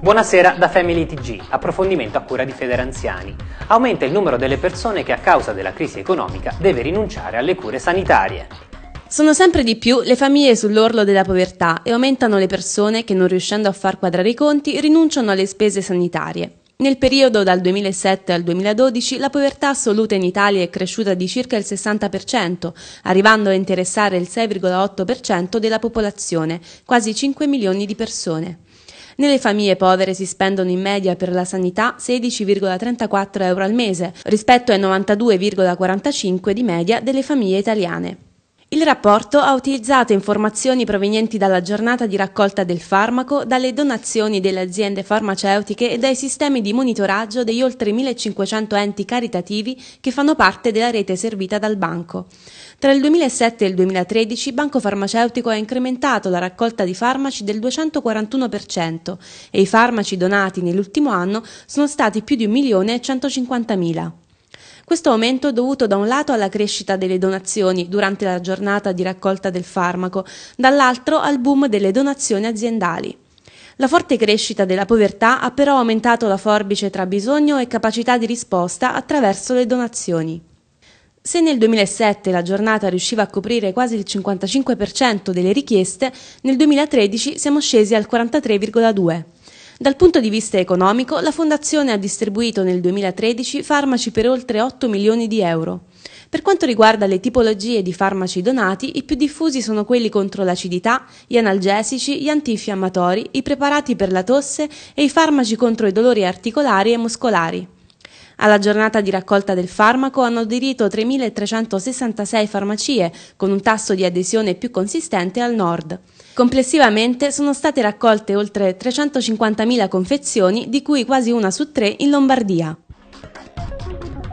Buonasera da Family TG, approfondimento a cura di Federanziani. Aumenta il numero delle persone che a causa della crisi economica deve rinunciare alle cure sanitarie. Sono sempre di più le famiglie sull'orlo della povertà e aumentano le persone che non riuscendo a far quadrare i conti rinunciano alle spese sanitarie. Nel periodo dal 2007 al 2012 la povertà assoluta in Italia è cresciuta di circa il 60%, arrivando a interessare il 6,8% della popolazione, quasi 5 milioni di persone. Nelle famiglie povere si spendono in media per la sanità 16,34 euro al mese, rispetto ai 92,45 di media delle famiglie italiane. Il rapporto ha utilizzato informazioni provenienti dalla giornata di raccolta del farmaco, dalle donazioni delle aziende farmaceutiche e dai sistemi di monitoraggio degli oltre 1500 enti caritativi che fanno parte della rete servita dal banco. Tra il 2007 e il 2013 il Banco Farmaceutico ha incrementato la raccolta di farmaci del 241% e i farmaci donati nell'ultimo anno sono stati più di 1.150.000. Questo aumento è dovuto da un lato alla crescita delle donazioni durante la giornata di raccolta del farmaco, dall'altro al boom delle donazioni aziendali. La forte crescita della povertà ha però aumentato la forbice tra bisogno e capacità di risposta attraverso le donazioni. Se nel 2007 la giornata riusciva a coprire quasi il 55% delle richieste, nel 2013 siamo scesi al 43,2%. Dal punto di vista economico, la Fondazione ha distribuito nel 2013 farmaci per oltre 8 milioni di euro. Per quanto riguarda le tipologie di farmaci donati, i più diffusi sono quelli contro l'acidità, gli analgesici, gli antinfiammatori, i preparati per la tosse e i farmaci contro i dolori articolari e muscolari. Alla giornata di raccolta del farmaco hanno aderito 3.366 farmacie, con un tasso di adesione più consistente al nord. Complessivamente sono state raccolte oltre 350.000 confezioni, di cui quasi una su tre in Lombardia.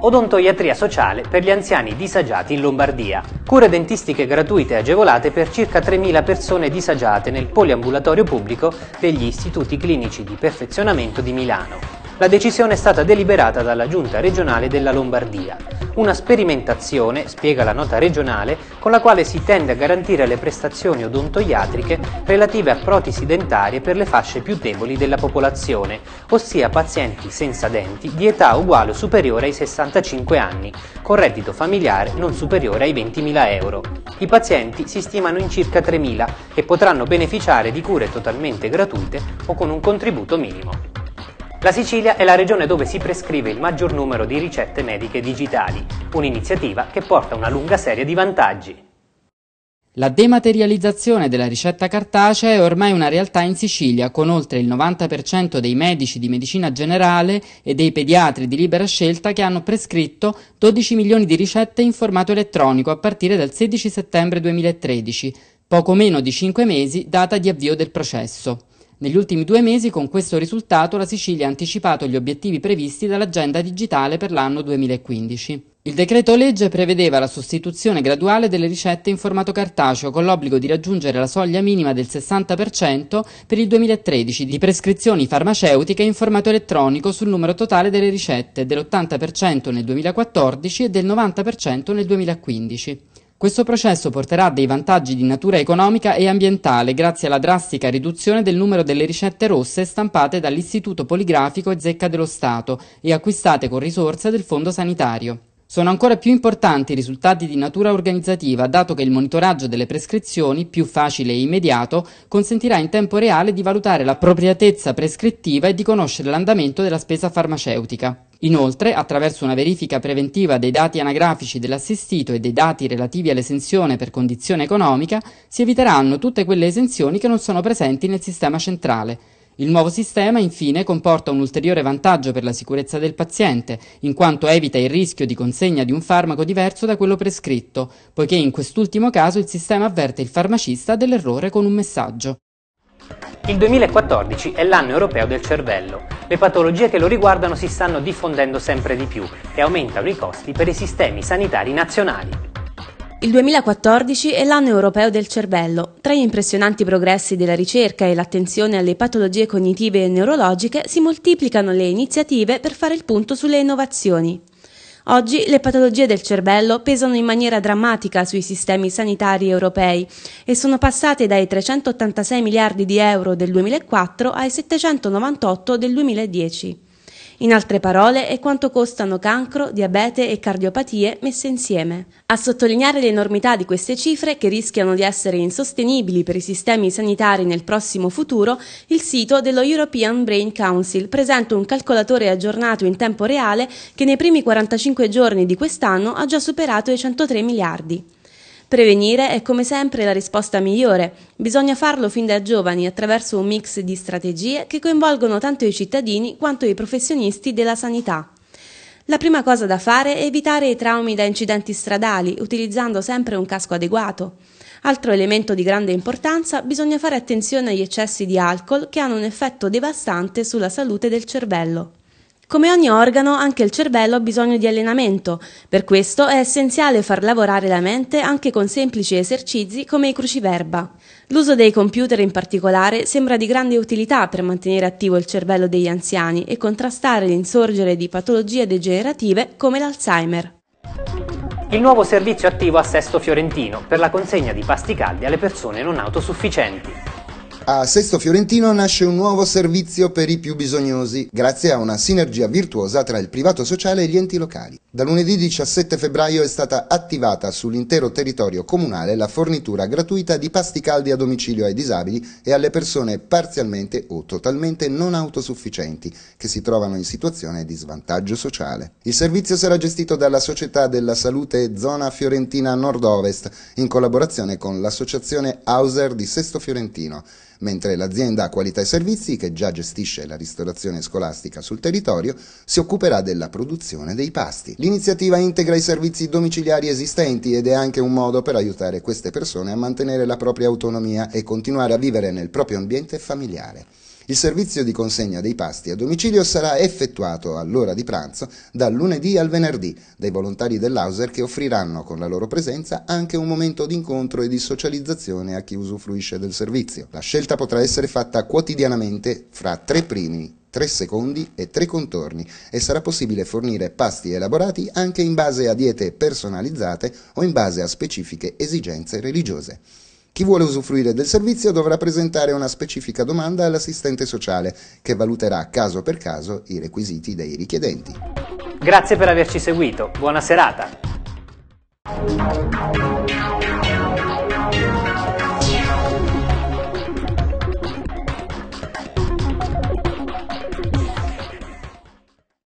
Odontoiatria sociale per gli anziani disagiati in Lombardia. Cure dentistiche gratuite e agevolate per circa 3.000 persone disagiate nel poliambulatorio pubblico degli istituti clinici di perfezionamento di Milano la decisione è stata deliberata dalla Giunta regionale della Lombardia. Una sperimentazione, spiega la nota regionale, con la quale si tende a garantire le prestazioni odontoiatriche relative a protesi dentarie per le fasce più deboli della popolazione, ossia pazienti senza denti di età uguale o superiore ai 65 anni, con reddito familiare non superiore ai 20.000 euro. I pazienti si stimano in circa 3.000 e potranno beneficiare di cure totalmente gratuite o con un contributo minimo. La Sicilia è la regione dove si prescrive il maggior numero di ricette mediche digitali, un'iniziativa che porta una lunga serie di vantaggi. La dematerializzazione della ricetta cartacea è ormai una realtà in Sicilia, con oltre il 90% dei medici di medicina generale e dei pediatri di libera scelta che hanno prescritto 12 milioni di ricette in formato elettronico a partire dal 16 settembre 2013, poco meno di 5 mesi data di avvio del processo. Negli ultimi due mesi con questo risultato la Sicilia ha anticipato gli obiettivi previsti dall'agenda digitale per l'anno 2015. Il decreto legge prevedeva la sostituzione graduale delle ricette in formato cartaceo con l'obbligo di raggiungere la soglia minima del 60% per il 2013 di prescrizioni farmaceutiche in formato elettronico sul numero totale delle ricette dell'80% nel 2014 e del 90% nel 2015. Questo processo porterà dei vantaggi di natura economica e ambientale grazie alla drastica riduzione del numero delle ricette rosse stampate dall'Istituto Poligrafico e Zecca dello Stato e acquistate con risorse del Fondo Sanitario. Sono ancora più importanti i risultati di natura organizzativa, dato che il monitoraggio delle prescrizioni, più facile e immediato, consentirà in tempo reale di valutare l'appropriatezza prescrittiva e di conoscere l'andamento della spesa farmaceutica. Inoltre, attraverso una verifica preventiva dei dati anagrafici dell'assistito e dei dati relativi all'esenzione per condizione economica, si eviteranno tutte quelle esenzioni che non sono presenti nel sistema centrale, il nuovo sistema infine comporta un ulteriore vantaggio per la sicurezza del paziente, in quanto evita il rischio di consegna di un farmaco diverso da quello prescritto, poiché in quest'ultimo caso il sistema avverte il farmacista dell'errore con un messaggio. Il 2014 è l'anno europeo del cervello. Le patologie che lo riguardano si stanno diffondendo sempre di più e aumentano i costi per i sistemi sanitari nazionali. Il 2014 è l'anno europeo del cervello. Tra gli impressionanti progressi della ricerca e l'attenzione alle patologie cognitive e neurologiche si moltiplicano le iniziative per fare il punto sulle innovazioni. Oggi le patologie del cervello pesano in maniera drammatica sui sistemi sanitari europei e sono passate dai 386 miliardi di euro del 2004 ai 798 del 2010. In altre parole, è quanto costano cancro, diabete e cardiopatie messe insieme. A sottolineare l'enormità di queste cifre, che rischiano di essere insostenibili per i sistemi sanitari nel prossimo futuro, il sito dello European Brain Council presenta un calcolatore aggiornato in tempo reale che nei primi 45 giorni di quest'anno ha già superato i 103 miliardi. Prevenire è come sempre la risposta migliore. Bisogna farlo fin da giovani attraverso un mix di strategie che coinvolgono tanto i cittadini quanto i professionisti della sanità. La prima cosa da fare è evitare i traumi da incidenti stradali, utilizzando sempre un casco adeguato. Altro elemento di grande importanza, bisogna fare attenzione agli eccessi di alcol che hanno un effetto devastante sulla salute del cervello. Come ogni organo, anche il cervello ha bisogno di allenamento, per questo è essenziale far lavorare la mente anche con semplici esercizi come i cruciverba. L'uso dei computer in particolare sembra di grande utilità per mantenere attivo il cervello degli anziani e contrastare l'insorgere di patologie degenerative come l'Alzheimer. Il nuovo servizio attivo a Sesto Fiorentino per la consegna di pasti caldi alle persone non autosufficienti. A Sesto Fiorentino nasce un nuovo servizio per i più bisognosi, grazie a una sinergia virtuosa tra il privato sociale e gli enti locali. Da lunedì 17 febbraio è stata attivata sull'intero territorio comunale la fornitura gratuita di pasti caldi a domicilio ai disabili e alle persone parzialmente o totalmente non autosufficienti che si trovano in situazione di svantaggio sociale. Il servizio sarà gestito dalla Società della Salute Zona Fiorentina Nord-Ovest in collaborazione con l'Associazione Hauser di Sesto Fiorentino mentre l'azienda Qualità e Servizi, che già gestisce la ristorazione scolastica sul territorio, si occuperà della produzione dei pasti. L'iniziativa integra i servizi domiciliari esistenti ed è anche un modo per aiutare queste persone a mantenere la propria autonomia e continuare a vivere nel proprio ambiente familiare. Il servizio di consegna dei pasti a domicilio sarà effettuato all'ora di pranzo dal lunedì al venerdì dai volontari dell'Auser che offriranno con la loro presenza anche un momento di incontro e di socializzazione a chi usufruisce del servizio. La scelta potrà essere fatta quotidianamente fra tre primi tre secondi e tre contorni e sarà possibile fornire pasti elaborati anche in base a diete personalizzate o in base a specifiche esigenze religiose. Chi vuole usufruire del servizio dovrà presentare una specifica domanda all'assistente sociale, che valuterà caso per caso i requisiti dei richiedenti. Grazie per averci seguito, buona serata!